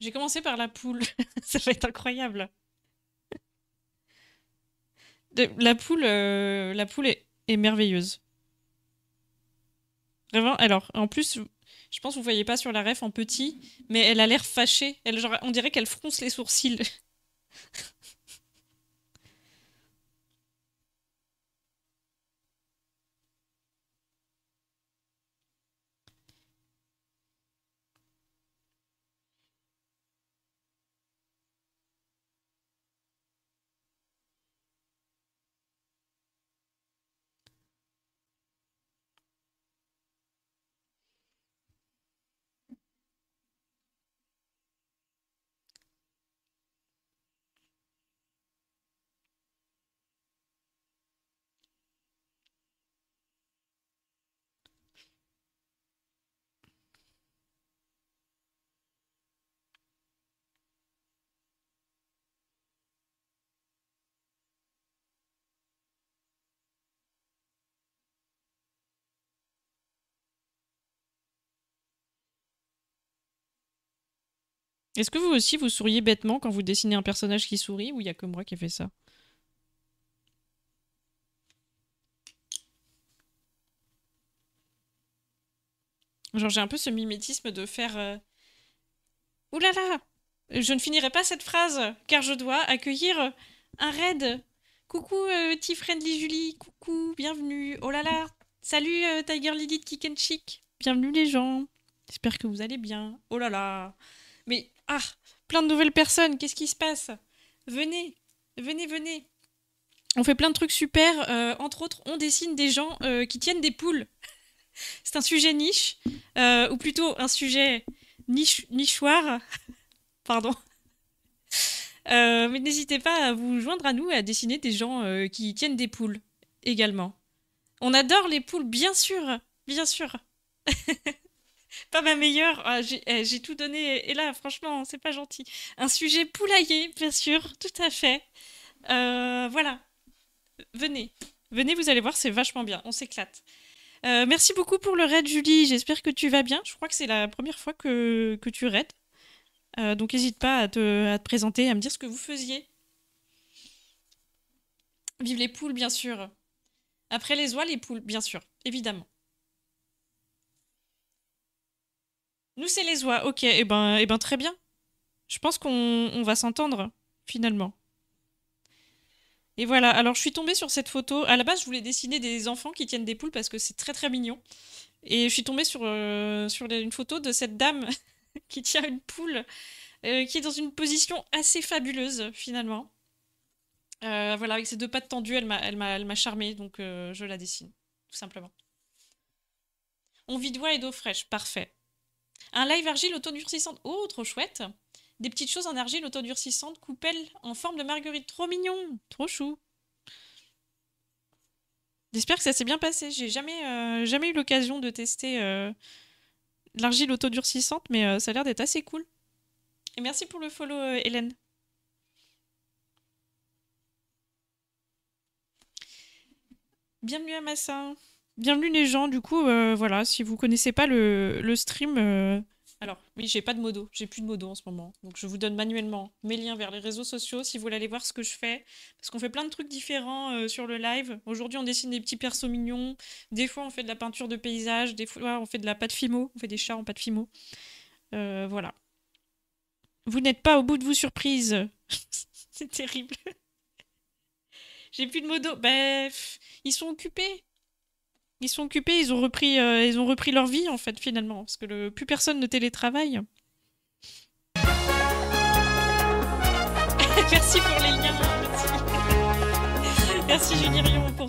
J'ai commencé par la poule. ça va être incroyable. la poule, euh, la poule est, merveilleuse. Vraiment, alors, en plus, je pense que vous voyez pas sur la ref en petit, mais elle a l'air fâchée. on dirait qu'elle fronce les sourcils. Est-ce que vous aussi, vous souriez bêtement quand vous dessinez un personnage qui sourit ou il n'y a que moi qui ai fait ça Genre, j'ai un peu ce mimétisme de faire. oh là là Je ne finirai pas cette phrase, car je dois accueillir un raid. Coucou, euh, friendly Julie. Coucou, bienvenue. Oh là là Salut, euh, Tiger Lilith Kick and Chic. Bienvenue, les gens. J'espère que vous allez bien. Oh là là Mais ah, plein de nouvelles personnes, qu'est-ce qui se passe Venez, venez, venez. On fait plein de trucs super. Euh, entre autres, on dessine des gens euh, qui tiennent des poules. C'est un sujet niche, euh, ou plutôt un sujet niche, nichoir. Pardon. mais n'hésitez pas à vous joindre à nous et à dessiner des gens qui tiennent des poules également. On adore les poules, bien sûr, bien sûr. pas ma meilleure. Ah, eh, j'ai tout donné. Et là, franchement, c'est pas gentil. Un sujet poulailler, bien sûr, tout à fait. Euh, voilà. Venez. Venez, vous allez voir, c'est vachement bien. On s'éclate. Euh, merci beaucoup pour le raid, Julie. J'espère que tu vas bien. Je crois que c'est la première fois que, que tu raides. Euh, donc n'hésite pas à te, à te présenter, à me dire ce que vous faisiez. Vive les poules, bien sûr. Après les oies, les poules, bien sûr, évidemment. Nous, c'est les oies. Ok, et eh ben, eh ben très bien. Je pense qu'on va s'entendre, finalement. Et voilà, alors je suis tombée sur cette photo. À la base, je voulais dessiner des enfants qui tiennent des poules parce que c'est très très mignon. Et je suis tombée sur, euh, sur une photo de cette dame qui tient une poule, euh, qui est dans une position assez fabuleuse finalement. Euh, voilà, avec ses deux pattes tendues, elle m'a charmée, donc je la dessine, tout simplement. On vit d'oie et d'eau fraîche, parfait. Un live argile autodurcissante. Oh, trop chouette. Des petites choses en argile autodurcissante, coupelles en forme de marguerite. Trop mignon. Trop chou. J'espère que ça s'est bien passé. J'ai jamais, euh, jamais eu l'occasion de tester euh, l'argile autodurcissante, mais euh, ça a l'air d'être assez cool. Et merci pour le follow, Hélène. Bienvenue à Massin bienvenue les gens. Du coup, euh, voilà, si vous connaissez pas le, stream, euh, alors oui, j'ai pas de modo, j'ai plus de modo en ce moment. Donc je vous donne manuellement mes liens vers les réseaux sociaux si vous voulez aller voir ce que je fais. Parce qu'on fait plein de trucs différents euh, sur le live. Aujourd'hui, on dessine des petits persos mignons. Des fois, on fait de la peinture de paysage. Des fois, on fait de la pâte fimo. On fait des chats en pâte fimo. voilà. Vous n'êtes pas au bout de vos surprises. C'est terrible. j'ai plus de modo. Bref, bah, ils sont occupés. Ils sont occupés, ils ont repris, euh, ils ont repris leur vie en fait finalement, parce que le, plus personne ne télétravaille. merci pour les liens. Merci, merci pour